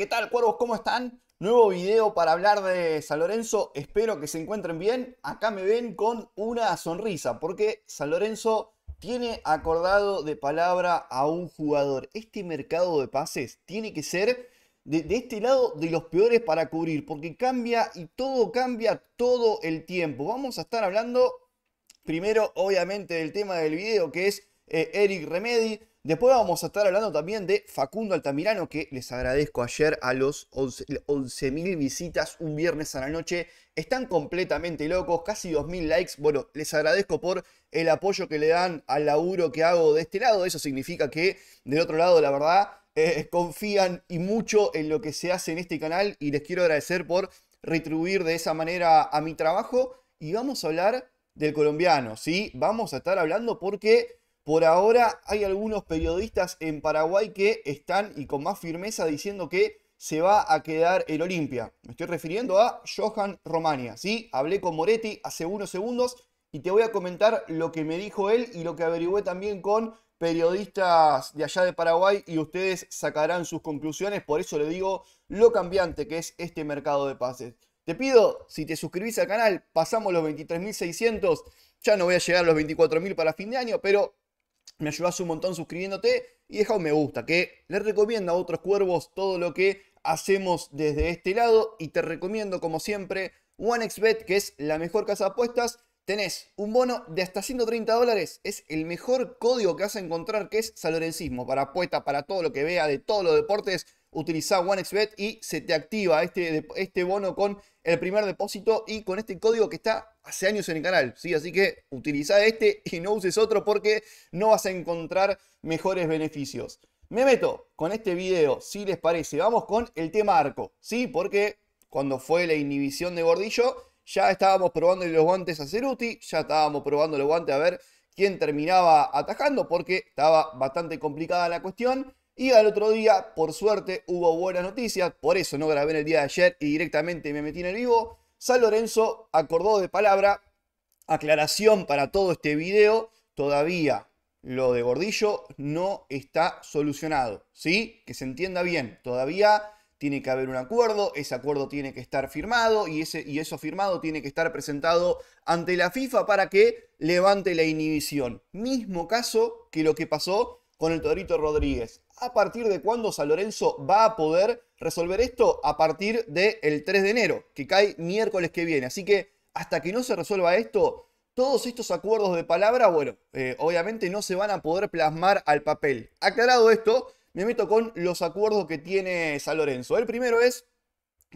¿Qué tal, cuervos? ¿Cómo están? Nuevo video para hablar de San Lorenzo. Espero que se encuentren bien. Acá me ven con una sonrisa porque San Lorenzo tiene acordado de palabra a un jugador. Este mercado de pases tiene que ser de, este lado de los peores para cubrir porque cambia y todo cambia todo el tiempo. Vamos a estar hablando primero, obviamente, del tema del video que es eh, Eric Remedy Después vamos a estar hablando también de Facundo Altamirano, que les agradezco ayer a los 11.000 visitas un viernes a la noche. Están completamente locos, casi 2.000 likes. Bueno, les agradezco por el apoyo que le dan al laburo que hago de este lado. Eso significa que del otro lado, la verdad, eh, confían y mucho en lo que se hace en este canal y les quiero agradecer por retribuir de esa manera a mi trabajo. Y vamos a hablar del colombiano, ¿sí? Vamos a estar hablando porque por ahora hay algunos periodistas en Paraguay que están y con más firmeza diciendo que se va a quedar el Olimpia. Me estoy refiriendo a Johan Romania. ¿sí? Hablé con Moretti hace unos segundos y te voy a comentar lo que me dijo él y lo que averigüé también con periodistas de allá de Paraguay y ustedes sacarán sus conclusiones. Por eso le digo lo cambiante que es este mercado de pases. Te pido, si te suscribís al canal, pasamos los 23.600. Ya no voy a llegar a los 24.000 para fin de año, pero me ayudas un montón suscribiéndote y deja un me gusta, que les recomiendo a otros cuervos todo lo que hacemos desde este lado. Y te recomiendo, como siempre, OneXBet, que es la mejor casa de apuestas. Tenés un bono de hasta 130 dólares. Es el mejor código que vas a encontrar, que es salorencismo, para apuestas, para todo lo que vea de todos los deportes. Utiliza OneXBet y se te activa este, este bono con el primer depósito y con este código que está hace años en el canal, ¿sí? Así que utiliza este y no uses otro porque no vas a encontrar mejores beneficios. Me meto con este video, si les parece, vamos con el tema arco, ¿sí? Porque cuando fue la inhibición de Gordillo, ya estábamos probando los guantes a útil ya estábamos probando los guantes a ver quién terminaba atajando porque estaba bastante complicada la cuestión. Y al otro día, por suerte, hubo buenas noticias, por eso no grabé en el día de ayer y directamente me metí en el vivo. San Lorenzo acordó de palabra, aclaración para todo este video, todavía lo de Gordillo no está solucionado, ¿sí? Que se entienda bien, todavía tiene que haber un acuerdo, ese acuerdo tiene que estar firmado y, ese, y eso firmado tiene que estar presentado ante la FIFA para que levante la inhibición. Mismo caso que lo que pasó con el Torito Rodríguez. ¿A partir de cuándo San Lorenzo va a poder resolver esto? A partir del 3 de enero, que cae miércoles que viene. Así que hasta que no se resuelva esto, todos estos acuerdos de palabra, bueno, eh, obviamente no se van a poder plasmar al papel. Aclarado esto, me meto con los acuerdos que tiene San Lorenzo. El primero es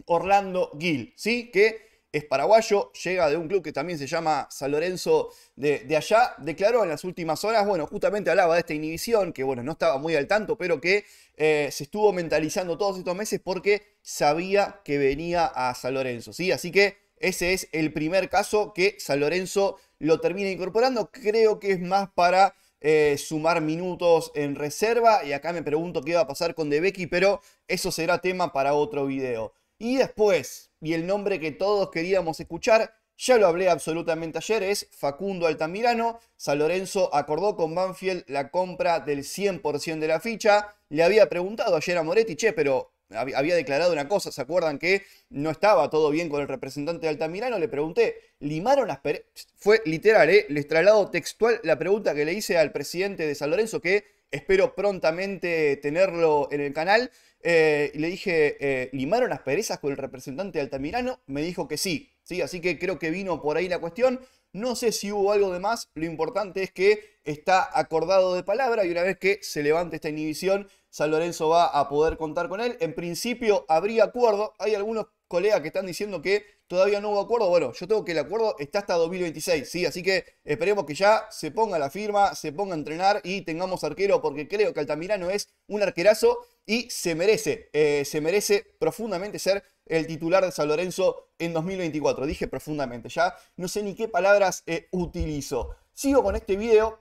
Orlando Gil, ¿sí? Que es paraguayo, llega de un club que también se llama San Lorenzo de, allá, declaró en las últimas horas, bueno, justamente hablaba de esta inhibición, que bueno, no estaba muy al tanto, pero que eh, se estuvo mentalizando todos estos meses porque sabía que venía a San Lorenzo, ¿sí? Así que ese es el primer caso que San Lorenzo lo termina incorporando, creo que es más para... Eh, sumar minutos en reserva y acá me pregunto qué va a pasar con Becky, pero eso será tema para otro video. Y después, y el nombre que todos queríamos escuchar, ya lo hablé absolutamente ayer, es Facundo Altamirano. San Lorenzo acordó con Banfield la compra del 100% de la ficha. Le había preguntado ayer a Moretti, che, pero había declarado una cosa, ¿se acuerdan que no estaba todo bien con el representante de Altamirano? Le pregunté, ¿limaron las Fue literal, ¿eh? les traslado textual la pregunta que le hice al presidente de San Lorenzo, que espero prontamente tenerlo en el canal. Eh, le dije, eh, ¿limaron las perezas con el representante de Altamirano? Me dijo que sí, ¿sí? Así que creo que vino por ahí la cuestión. No sé si hubo algo de más, lo importante es que está acordado de palabra y una vez que se levante esta inhibición, San Lorenzo va a poder contar con él. En principio habría acuerdo, hay algunos colegas que están diciendo que todavía no hubo acuerdo. Bueno, yo tengo que el acuerdo está hasta 2026, ¿sí? Así que esperemos que ya se ponga la firma, se ponga a entrenar y tengamos arquero, porque creo que Altamirano es un arquerazo y se merece, eh, se merece profundamente ser el titular de San Lorenzo en 2024. Dije profundamente, ya no sé ni qué palabras eh, utilizo. Sigo con este video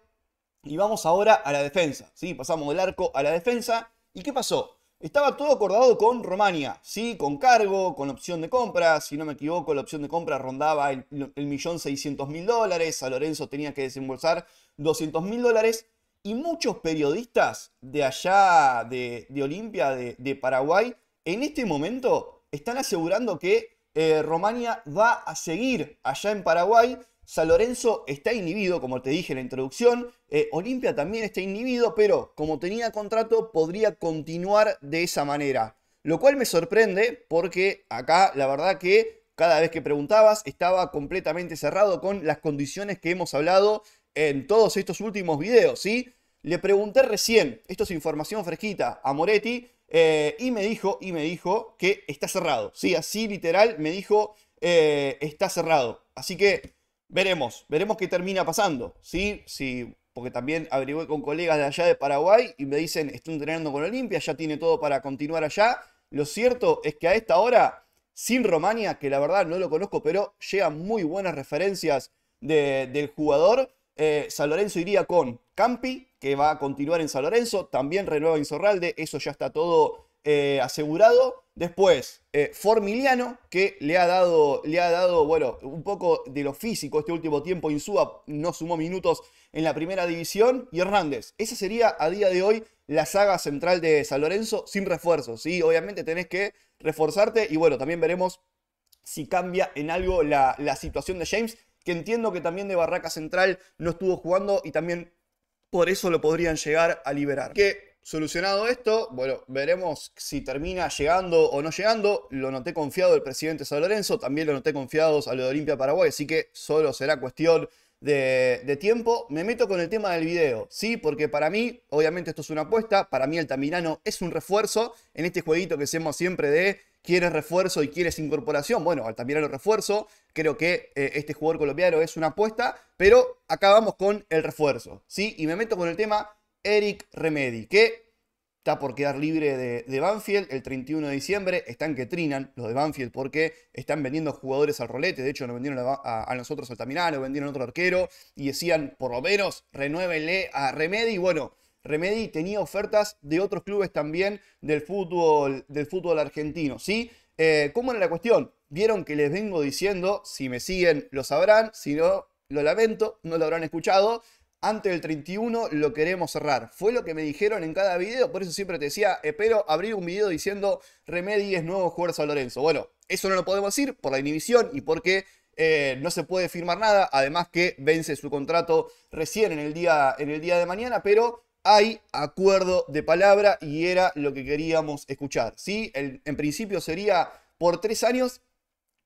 y vamos ahora a la defensa. ¿sí? Pasamos del arco a la defensa. ¿Y qué pasó? Estaba todo acordado con Romania, ¿sí? con cargo, con opción de compra. Si no me equivoco, la opción de compra rondaba el, millón seiscientos mil dólares. San Lorenzo tenía que desembolsar doscientos mil dólares y muchos periodistas de allá, de, Olimpia, de, Paraguay, en este momento están asegurando que eh, Romania va a seguir allá en Paraguay. San Lorenzo está inhibido, como te dije en la introducción. Eh, Olimpia también está inhibido, pero como tenía contrato podría continuar de esa manera. Lo cual me sorprende porque acá la verdad que cada vez que preguntabas estaba completamente cerrado con las condiciones que hemos hablado en todos estos últimos videos, ¿sí? Le pregunté recién, esto es información fresquita, a Moretti, eh, y me dijo, y me dijo que está cerrado. Sí, así literal me dijo, eh, está cerrado. Así que veremos, veremos qué termina pasando. Sí, sí, porque también averigué con colegas de allá de Paraguay y me dicen, están entrenando con Olimpia, ya tiene todo para continuar allá. Lo cierto es que a esta hora, sin Romania, que la verdad no lo conozco, pero llegan muy buenas referencias del jugador, eh, San Lorenzo iría con Campi, que va a continuar en San Lorenzo, también renueva Insorralde, eso ya está todo eh, asegurado. Después, eh, Formiliano, que le ha, dado, le ha dado, bueno, un poco de lo físico este último tiempo, Insúa no sumó minutos en la primera división, y Hernández. Esa sería a día de hoy la saga central de San Lorenzo sin refuerzos, y Obviamente tenés que reforzarte y bueno, también veremos si cambia en algo la situación de James, que entiendo que también de Barraca Central no estuvo jugando y también por eso lo podrían llegar a liberar. Que solucionado esto, bueno, veremos si termina llegando o no llegando. Lo noté confiado el presidente San Lorenzo, también lo noté confiado a lo de Olimpia Paraguay, así que solo será cuestión de, de, tiempo. Me meto con el tema del video, ¿sí? Porque para mí, obviamente esto es una apuesta, para mí el Tamirano es un refuerzo en este jueguito que hacemos siempre de quieres refuerzo y quieres incorporación, bueno, al también a refuerzo, creo que eh, este jugador colombiano es una apuesta, pero acabamos con el refuerzo, ¿sí? Y me meto con el tema Eric Remedy, que está por quedar libre de, Banfield el 31 de diciembre. Están que trinan los de Banfield porque están vendiendo jugadores al rolete. De hecho, nos vendieron a, nosotros al nosotros vendieron a otro arquero y decían, por lo menos, renuévenle a Remedy. Bueno, Remedi tenía ofertas de otros clubes también del fútbol, del fútbol argentino, ¿sí? Eh, ¿Cómo era la cuestión? Vieron que les vengo diciendo, si me siguen lo sabrán, si no, lo lamento, no lo habrán escuchado. Antes del 31 lo queremos cerrar. Fue lo que me dijeron en cada video, por eso siempre te decía, espero eh, abrir un video diciendo Remedi es nuevo jugador San Lorenzo. Bueno, eso no lo podemos decir por la inhibición y porque eh, no se puede firmar nada, además que vence su contrato recién en el día, en el día de mañana, pero hay acuerdo de palabra y era lo que queríamos escuchar. ¿sí? en principio sería por tres años.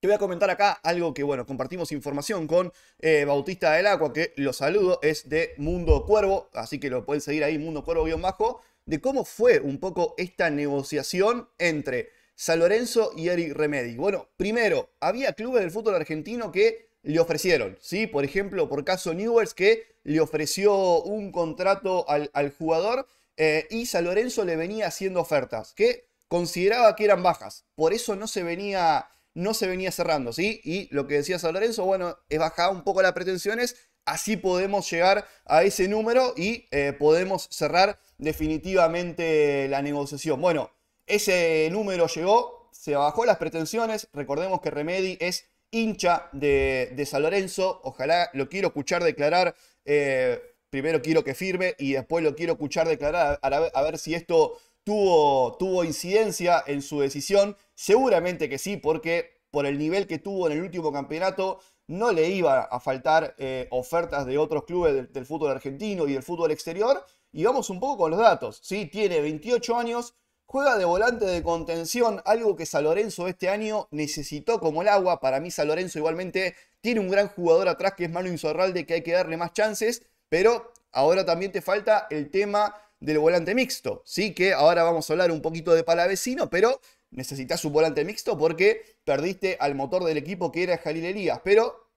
Te voy a comentar acá algo que, bueno, compartimos información con eh, Bautista del Agua, que lo saludo, es de Mundo Cuervo, así que lo pueden seguir ahí, Mundo Cuervo-Bajo, de cómo fue un poco esta negociación entre San Lorenzo y Eric Remedy. Bueno, primero, había clubes del fútbol argentino que le ofrecieron. ¿sí? Por ejemplo, por caso Newells que le ofreció un contrato al, jugador eh, y San Lorenzo le venía haciendo ofertas que consideraba que eran bajas. Por eso no se venía, no se venía cerrando. ¿sí? Y lo que decía San Lorenzo, bueno, es bajar un poco las pretensiones. Así podemos llegar a ese número y eh, podemos cerrar definitivamente la negociación. Bueno, ese número llegó, se bajó las pretensiones. Recordemos que Remedy es hincha de, San Lorenzo. Ojalá lo quiero escuchar declarar. Eh, primero quiero que firme y después lo quiero escuchar declarar a, ver si esto tuvo, tuvo incidencia en su decisión. Seguramente que sí, porque por el nivel que tuvo en el último campeonato, no le iba a faltar eh, ofertas de otros clubes del, fútbol argentino y del fútbol exterior. Y vamos un poco con los datos. ¿sí? Tiene 28 años, Juega de volante de contención, algo que San Lorenzo este año necesitó como el agua. Para mí, San Lorenzo igualmente tiene un gran jugador atrás que es Manu Insorralde, que hay que darle más chances, pero ahora también te falta el tema del volante mixto. Sí, que ahora vamos a hablar un poquito de Palavecino, pero necesitas un volante mixto porque perdiste al motor del equipo que era Jalil Elías. Pero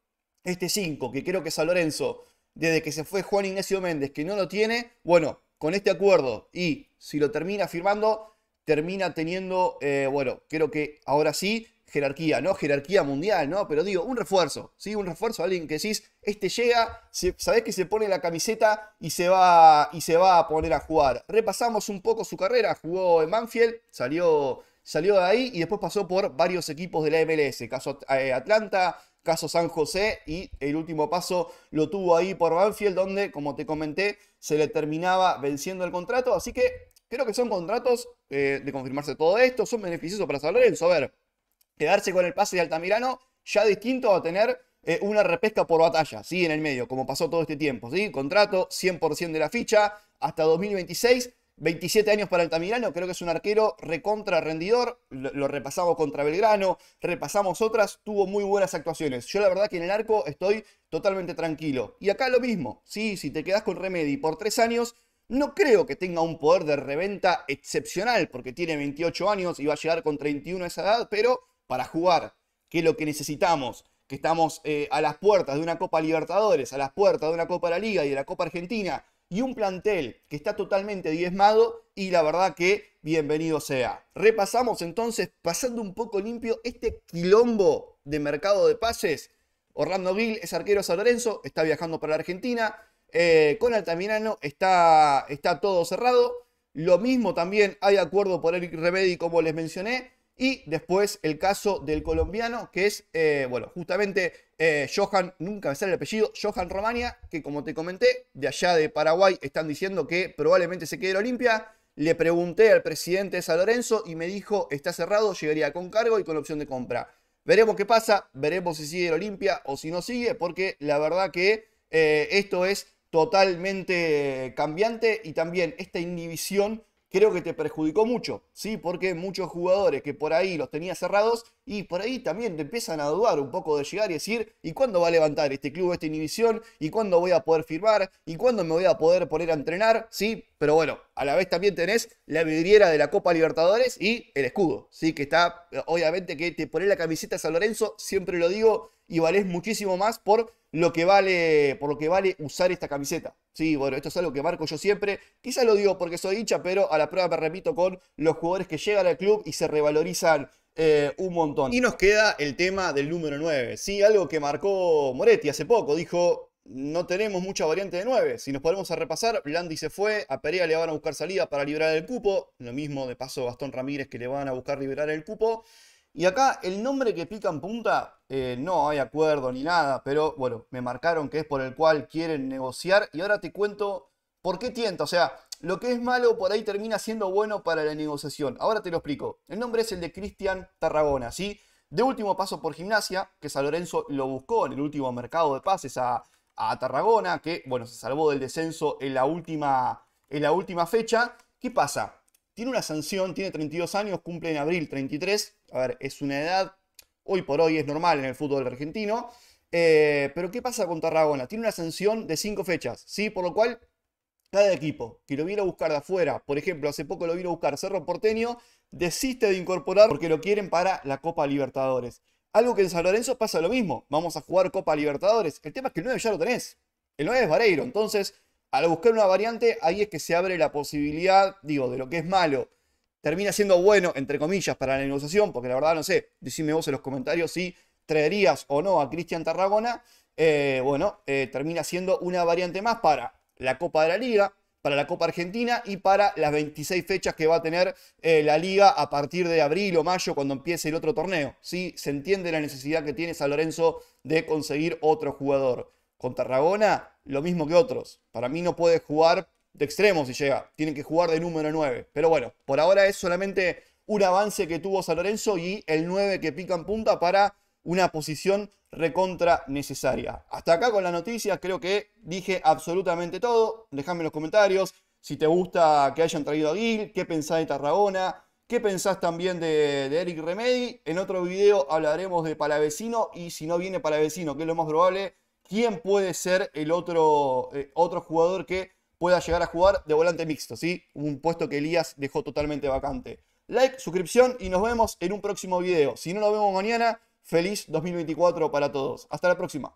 este 5, que creo que San Lorenzo, desde que se fue Juan Ignacio Méndez, que no lo tiene, bueno, con este acuerdo y si lo termina firmando termina teniendo, eh, bueno, creo que ahora sí, jerarquía, ¿no? Jerarquía mundial, ¿no? Pero digo, un refuerzo, ¿sí? Un refuerzo, alguien que decís, este llega, se, sabés que se pone la camiseta y se, va, y se va a poner a jugar. Repasamos un poco su carrera, jugó en Manfield, salió, salió de ahí y después pasó por varios equipos de la MLS, caso eh, Atlanta, caso San José y el último paso lo tuvo ahí por Manfield, donde, como te comenté, se le terminaba venciendo el contrato, así que Creo que son contratos eh, de confirmarse todo esto, son beneficiosos para San Lorenzo. A ver, quedarse con el pase de Altamirano ya distinto a tener eh, una repesca por batalla, ¿sí? En el medio, como pasó todo este tiempo, ¿sí? Contrato 100% de la ficha hasta 2026. 27 años para Altamirano, creo que es un arquero recontra rendidor, lo, repasamos contra Belgrano, repasamos otras, tuvo muy buenas actuaciones. Yo la verdad que en el arco estoy totalmente tranquilo. Y acá lo mismo, sí, si te quedas con Remedy por tres años, no creo que tenga un poder de reventa excepcional porque tiene 28 años y va a llegar con 31 a esa edad, pero para jugar, que es lo que necesitamos, que estamos eh, a las puertas de una Copa Libertadores, a las puertas de una Copa de la Liga y de la Copa Argentina, y un plantel que está totalmente diezmado y la verdad que bienvenido sea. Repasamos entonces, pasando un poco limpio, este quilombo de mercado de pases. Orlando Gil es arquero San Lorenzo, está viajando para la Argentina. Eh, con Altamirano está, está todo cerrado. Lo mismo también hay acuerdo por Eric Revedi como les mencioné. Y después el caso del colombiano, que es, eh, bueno, justamente eh, Johan, nunca me sale el apellido, Johan Romania, que como te comenté, de allá de Paraguay están diciendo que probablemente se quede en Olimpia. Le pregunté al presidente San Lorenzo y me dijo, está cerrado, llegaría con cargo y con opción de compra. Veremos qué pasa, veremos si sigue el Olimpia o si no sigue, porque la verdad que esto es totalmente eh, cambiante y también esta inhibición creo que te perjudicó mucho, ¿sí? Porque muchos jugadores que por ahí los tenía cerrados y por ahí también te empiezan a dudar un poco de llegar y decir, ¿y cuándo va a levantar este club esta inhibición? ¿Y cuándo voy a poder firmar? ¿Y cuándo me voy a poder poner a entrenar? Sí, pero bueno, a la vez también tenés la vidriera de la Copa Libertadores y el escudo, sí, que está, obviamente que te pones la camiseta de San Lorenzo, siempre lo digo, y valés muchísimo más por lo que vale, por lo que vale usar esta camiseta. Sí, bueno, esto es algo que marco yo siempre. Quizás lo digo porque soy hincha, pero a la prueba me repito con los jugadores que llegan al club y se revalorizan eh, un montón. Y nos queda el tema del número 9. Sí, algo que marcó Moretti hace poco. Dijo, no tenemos mucha variante de 9. Si nos ponemos a repasar, Blandi se fue, a Perea le van a buscar salida para liberar el cupo. Lo mismo de paso Gastón Ramírez que le van a buscar liberar el cupo. Y acá el nombre que pica en punta, eh, no hay acuerdo ni nada, pero bueno, me marcaron que es por el cual quieren negociar. Y ahora te cuento por qué tienta. O sea, lo que es malo por ahí termina siendo bueno para la negociación. Ahora te lo explico. El nombre es el de Cristian Tarragona, ¿sí? De último paso por Gimnasia, que San Lorenzo lo buscó en el último mercado de pases a, Tarragona, que, bueno, se salvó del descenso en la última, en la última fecha. ¿Qué pasa? tiene una sanción, tiene 32 años, cumple en abril 33. A ver, es una edad, hoy por hoy es normal en el fútbol argentino. Eh, pero ¿qué pasa con Tarragona? Tiene una sanción de 5 fechas, ¿sí? Por lo cual cada equipo que lo viene a buscar de afuera, por ejemplo, hace poco lo vino a buscar Cerro Porteño, desiste de incorporar porque lo quieren para la Copa Libertadores. Algo que en San Lorenzo pasa lo mismo, vamos a jugar Copa Libertadores. El tema es que el 9 ya lo tenés, el 9 es Vareiro, entonces al buscar una variante ahí es que se abre la posibilidad, digo, de lo que es malo. Termina siendo bueno, entre comillas, para la negociación, porque la verdad no sé, decime vos en los comentarios si traerías o no a Cristian Tarragona. Eh, bueno, eh, termina siendo una variante más para la Copa de la Liga, para la Copa Argentina y para las 26 fechas que va a tener eh, la liga a partir de abril o mayo cuando empiece el otro torneo. ¿sí? Se entiende la necesidad que tiene San Lorenzo de conseguir otro jugador. Con Tarragona, lo mismo que otros. Para mí no puede jugar de extremo si llega. Tiene que jugar de número 9. Pero bueno, por ahora es solamente un avance que tuvo San Lorenzo y el 9 que pica en punta para una posición recontra necesaria. Hasta acá con las noticias, creo que dije absolutamente todo. Déjame en los comentarios si te gusta que hayan traído a Gil, qué pensás de Tarragona, qué pensás también de, Eric Remedi, En otro video hablaremos de Palavecino y si no viene Palavecino, que es lo más probable, quién puede ser el otro, eh, otro jugador que pueda llegar a jugar de volante mixto, ¿sí? Un puesto que Elías dejó totalmente vacante. Like, suscripción y nos vemos en un próximo video. Si no nos vemos mañana, Feliz 2024 para todos. Hasta la próxima.